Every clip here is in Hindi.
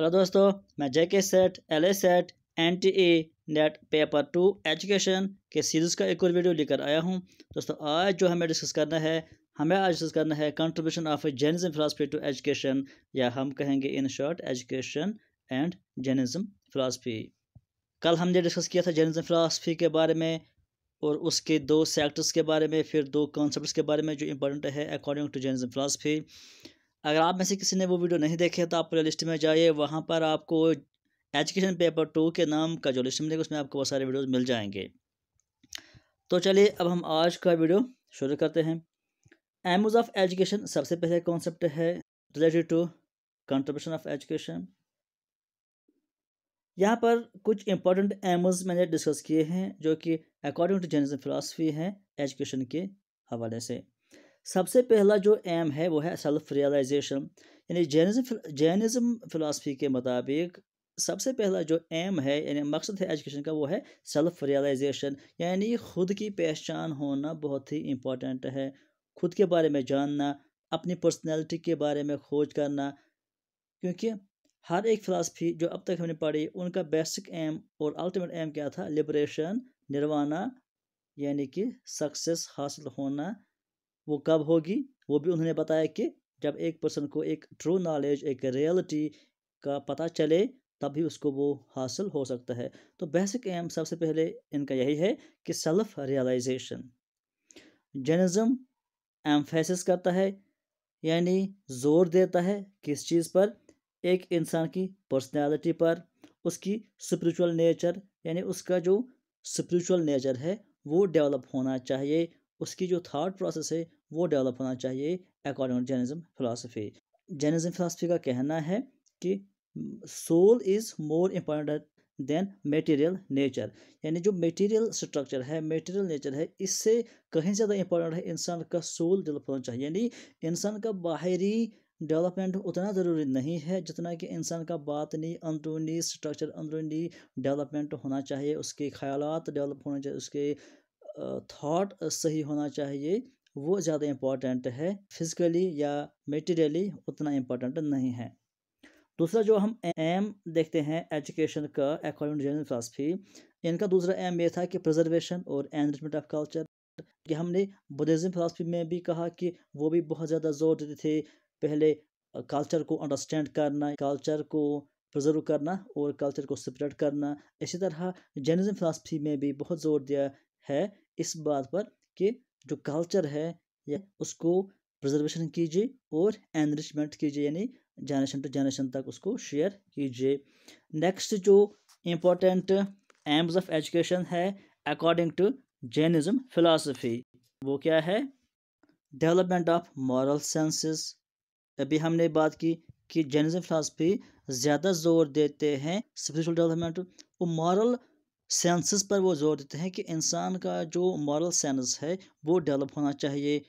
हेलो दोस्तों मैं J K SET L A SET N T A NET paper two education के सीरीज़ का एक और वीडियो लेकर आया हूँ दोस्तों आज जो हमें डिस्कस करना है हमें आज डिस्कस करना है contribution of Jainism philosophy to education या हम कहेंगे in short education and Jainism philosophy कल हमने डिस्कस किया था जर्नलिज्म फिलासफी के बारे में और उसके दो सेक्टर्स के बारे में फिर दो कॉन्सेप्ट के बारे में जो इंपॉर्टेंट है अकॉर्डिंग टू जर्नलिज्म फिलासफी अगर आप में से किसी ने वो वीडियो नहीं देखे तो आप प्ले लिस्ट में जाइए वहाँ पर आपको एजुकेशन पेपर टू के नाम का जो लिस्ट मिलेगा उसमें आपको बहुत सारे वीडियोज़ मिल जाएंगे तो चलिए अब हम आज का वीडियो शुरू करते हैं एम्स ऑफ एजुकेशन सबसे पहले कॉन्सेप्ट है related to contribution of education यहाँ पर कुछ इंपॉर्टेंट एम्स मैंने डिस्कस किए हैं जो कि अकॉर्डिंग टू जर्नलिज्म फिलासफी है एजुकेशन के हवाले से सबसे पहला जो एम है वो है सेल्फ रियलाइजेशन यानी जैनिज़म जैनिज़्म फ़िलासफ़ी के मुताबिक सबसे पहला जो एम है यानी मकसद है एजुकेशन का वो है सेल्फ रियलाइजेशन यानी खुद की पहचान होना बहुत ही इम्पोर्टेंट है खुद के बारे में जानना अपनी पर्सनैलिटी के बारे में खोज करना क्योंकि हर एक फ़िलासफ़ी जो अब तक हमने पढ़ी उनका बेसिक एम और अल्टीमेट एम क्या था लिबरेशन निर्वाणा यानी कि सक्सेस हासिल होना वो कब होगी वो भी उन्होंने बताया कि जब एक पर्सन को एक ट्रू नॉलेज एक रियलिटी का पता चले तभी उसको वो हासिल हो सकता है तो बेसिक एम सबसे पहले इनका यही है कि सेल्फ रियलाइजेशन जर्नलिज्म एम्फेसिस करता है यानी जोर देता है किस चीज़ पर एक इंसान की पर्सनैलिटी पर उसकी स्परिचुअल नेचर यानी उसका जो स्परिचुअल नेचर है वो डेवलप होना चाहिए उसकी जो थाट प्रोसेस है वो डेवलप होना चाहिए according to Jainism philosophy Jainism philosophy का कहना है कि soul is more important than material nature यानी जो मेटीरियल स्ट्रक्चर है मेटीरियल नेचर है इससे कहीं ज़्यादा इंपॉर्टेंट है इंसान का सोल डेवलप होना चाहिए यानी इंसान का बाहरी डेवलपमेंट उतना ज़रूरी नहीं है जितना कि इंसान का बातनी अंदरूनी स्ट्रक्चर अंदरूनी डेवलपमेंट होना चाहिए उसके ख्याल डेवलप होना चाहिए उसके थाट सही होना चाहिए वो ज़्यादा इम्पॉर्टेंट है फिज़िकली या मटेरियली उतना इम्पॉर्टेंट नहीं है दूसरा जो हम एम देखते हैं एजुकेशन का अकॉर्डिंग टू जनरल फिलासफी इनका दूसरा एम ये था कि प्रजर्वेशन और एनरिचमेंट ऑफ कल्चर कि हमने बुद्धिज़्म फिलासफी में भी कहा कि वो भी बहुत ज़्यादा जोर देते थे पहले कल्चर को अंडरस्टैंड करना कल्चर को प्रजर्व करना और कल्चर को स्प्रेड करना इसी तरह जर्नलिज्म फिलासफी में भी बहुत जोर दिया है इस बात पर कि जो कल्चर है या उसको प्रजर्वेशन कीजिए और एनरिचमेंट कीजिए यानी जनरेशन टू जनरेशन तक उसको शेयर कीजिए नेक्स्ट जो इम्पोर्टेंट एम्स ऑफ एजुकेशन है अकॉर्डिंग टू जैनिज़्म फिलासफी वो क्या है डेवलपमेंट ऑफ मॉरल सेंसेस अभी हमने बात की कि जैनिज़्म फिलासफी ज़्यादा जोर देते हैं स्पिरिचुअल डेवलपमेंट और मॉरल सेंसेस पर वो जोर देते हैं कि इंसान का जो मॉरल सेंस है वो डेवलप होना चाहिए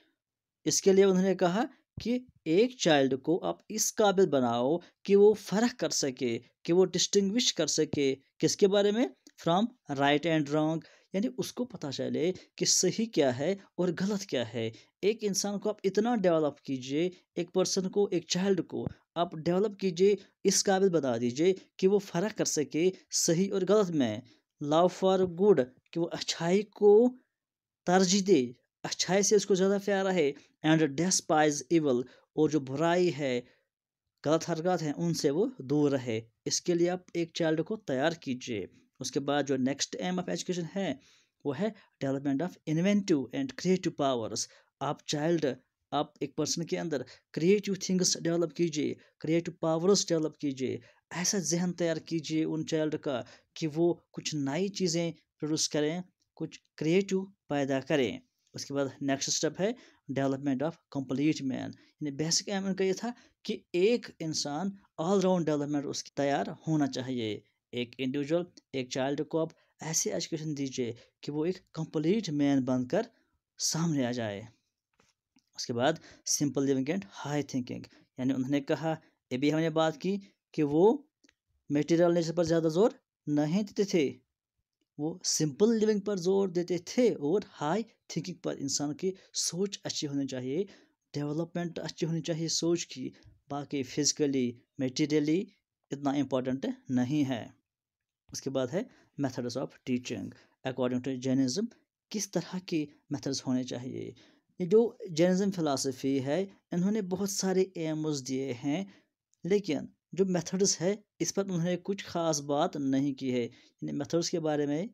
इसके लिए उन्होंने कहा कि एक चाइल्ड को आप इस काबिल बनाओ कि वो फ़र्क कर सके कि वो डिस्टिंग्विश कर सके किसके बारे में फ्रॉम राइट एंड रॉन्ग यानी उसको पता चले कि सही क्या है और गलत क्या है एक इंसान को आप इतना डेवलप कीजिए एक पर्सन को एक चाइल्ड को आप डेवलप कीजिए इस काबिल बना दीजिए कि वो फ़र्क कर सके सही और गलत में लव फॉर गुड कि वो अच्छाई को तरजीह दे अच्छाई से उसको ज़्यादा प्यारा है एंड डेस्पाइज इवल और जो बुराई है गलत हरकत हैं उनसे वो दूर रहे इसके लिए आप एक चाइल्ड को तैयार कीजिए उसके बाद जो नेक्स्ट एम ऑफ एजुकेशन है वो है development of inventive and creative powers आप चाइल्ड आप एक पर्सन के अंदर क्रिएटिव थिंग्स डेवलप कीजिए क्रिएटिव पावर्स डेवलप कीजिए ऐसा जहन तैयार कीजिए उन चाइल्ड का कि वो कुछ नई चीज़ें प्रोड्यूस करें कुछ क्रिएटिव पैदा करें उसके बाद नेक्स्ट स्टेप है डेवलपमेंट ऑफ कंप्लीट मैन यानी बेसिक एम का ये था कि एक इंसान ऑलराउंड डेवलपमेंट उसकी तैयार होना चाहिए एक इंडिविजुअल एक चाइल्ड को आप ऐसी एजुकेशन दीजिए कि वो एक कंप्लीट मैन बनकर सामने आ जाए उसके बाद simple living and high thinking यानी उन्होंने कहा ये भी हमने बात की कि वो नेचर पर ज़्यादा जोर नहीं देते थे वो सिंपल लिविंग पर जोर देते थे और हाई थिंकिंग पर इंसान की सोच अच्छी होनी चाहिए डेवलपमेंट अच्छी होनी चाहिए सोच की बाकी फिजिकली मटेरियली इतना इम्पोर्टेंट नहीं है उसके बाद है methods of teaching according to Jainism किस तरह के मेथड्स होने चाहिए ये जो जैनिज़म फ़िलासफ़ी है इन्होंने बहुत सारे एम्स दिए हैं लेकिन जो मेथड्स है इस पर उन्होंने कुछ ख़ास बात नहीं की है यानी मेथड्स के बारे में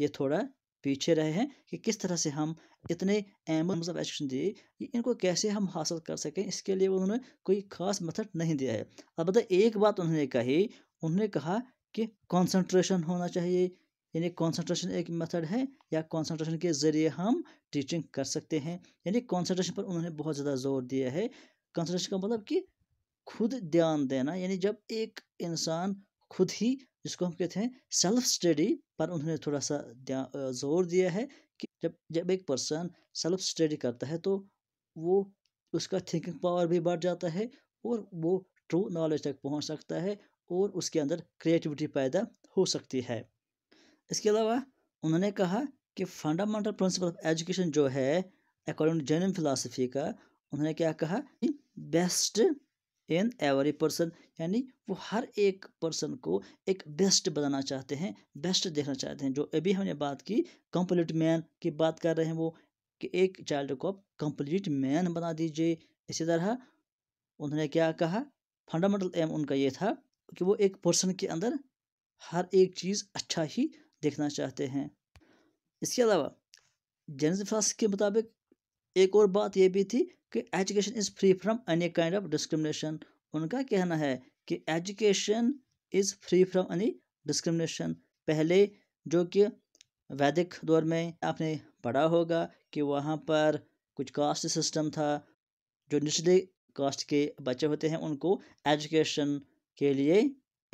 ये थोड़ा पीछे रहे हैं कि किस तरह से हम इतने एम ऑफ एजुकेशन दिए इनको कैसे हम हासिल कर सकें इसके लिए उन्होंने कोई ख़ास मेथड नहीं दिया है अलबत्त एक बात उन्होंने कही उन्होंने कहा कि कॉन्सेंट्रेशन होना चाहिए यानी कॉन्सेंट्रेशन एक मेथड है या कॉन्सनट्रेशन के ज़रिए हम टीचिंग कर सकते हैं यानी कॉन्सेंट्रेशन पर उन्होंने बहुत ज़्यादा जोर दिया है कॉन्सेंट्रेशन का मतलब कि खुद ध्यान देना यानी जब एक इंसान खुद ही जिसको हम कहते हैं सेल्फ स्टडी पर उन्होंने थोड़ा सा जोर दिया है कि जब जब एक पर्सन सेल्फ स्टडी करता है तो वो उसका थिंकिंग पावर भी बढ़ जाता है और वो ट्रू नॉलेज तक पहुंच सकता है और उसके अंदर क्रिएटिविटी पैदा हो सकती है इसके अलावा उन्होंने कहा कि फंडामेंटल प्रिंसिपल ऑफ एजुकेशन जो है अकॉर्डिंग टू जैन फिलासफी का उन्होंने क्या कहा बेस्ट एन एवरी पर्सन यानी वो हर एक पर्सन को एक बेस्ट बनाना चाहते हैं बेस्ट देखना चाहते हैं जो अभी हमने बात की कंप्लीट मैन की बात कर रहे हैं वो कि एक चाइल्ड को आप कंप्लीट मैन बना दीजिए इसी तरह उन्होंने क्या कहा फंडामेंटल एम उनका ये था कि वो एक पर्सन के अंदर हर एक चीज़ अच्छा ही देखना चाहते हैं इसके अलावा जेनिस के मुताबिक एक और बात यह भी थी कि education is free from any kind of discrimination उनका कहना है कि education is free from any discrimination पहले जो कि वैदिक दौर में आपने पढ़ा होगा कि वहाँ पर कुछ कास्ट सिस्टम था जो निचले कास्ट के बच्चे होते हैं उनको एजुकेशन के लिए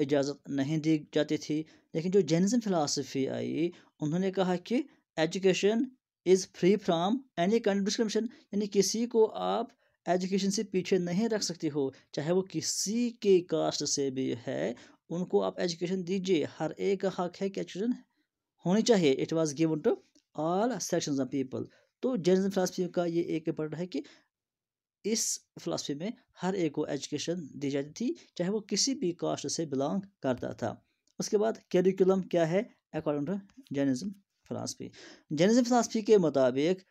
इजाज़त नहीं दी जाती थी लेकिन जो जैनिज़म फ़िलासफ़ी आई उन्होंने कहा कि education is free from any kind discrimination यानी किसी को आप एजुकेशन से पीछे नहीं रख सकते हो चाहे वो किसी के कास्ट से भी है उनको आप एजुकेशन दीजिए हर एक का हक है कि एजुकेशन होनी चाहिए it was given to all section of people तो जर्नलिज्म फिलासफी का ये एक इम्पोर्टेंट है कि इस फिलासफी में हर एक को एजुकेशन दी जाती थी चाहे वो किसी भी कास्ट से बिलोंग करता था उसके बाद कैरिकुलम क्या है according to journalism philosophy journalism philosophy के मुताबिक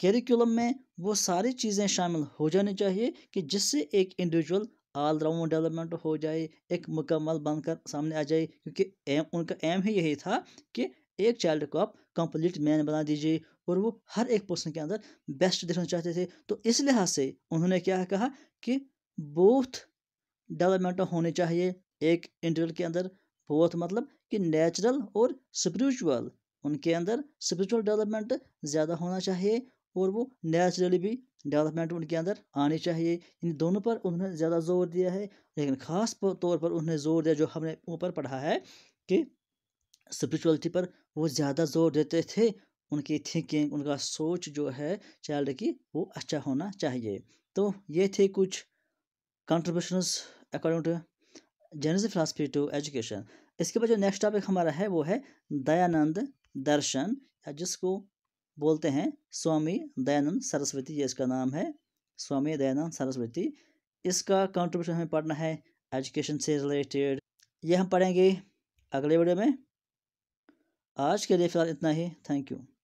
कैरिकुलम में वो सारी चीज़ें शामिल हो जानी चाहिए कि जिससे एक इंडिविजुअल ऑल राउंड डेवलपमेंट हो जाए एक मुकम्मल बनकर सामने आ जाए क्योंकि एम उनका एम ही यही था कि एक चाइल्ड को आप कंप्लीट मैन बना दीजिए और वो हर एक पर्सन के अंदर बेस्ट देखना चाहते थे तो इस लिहाज से उन्होंने क्या कहा कि बोथ डेवलपमेंट होने चाहिए एक इंडिविजुअल के अंदर बोथ मतलब कि नेचुरल और स्पिरिचुअल उनके अंदर स्परिचुअल डेवलपमेंट ज़्यादा होना चाहिए और वो नेचुरली भी डेवलपमेंट उनके अंदर आनी चाहिए इन दोनों पर उन्होंने ज़्यादा जोर दिया है लेकिन ख़ास तौर पर उन्होंने जोर दिया जो हमने ऊपर पढ़ा है कि स्परिचुअलिटी पर वो ज़्यादा जोर देते थे उनकी थिंकिंग उनका सोच जो है चाइल्ड की वो अच्छा होना चाहिए तो ये थे कुछ contributions according to journalism philosophy to education इसके बाद जो नेक्स्ट टॉपिक हमारा है वो है दयानंद दर्शन या जिसको बोलते हैं स्वामी दयानंद सरस्वती जिसका इसका नाम है स्वामी दयानंद सरस्वती इसका कंट्रीब्यूशन हमें पढ़ना है एजुकेशन से रिलेटेड ये हम पढ़ेंगे अगले वीडियो में आज के लिए फिलहाल इतना ही थैंक यू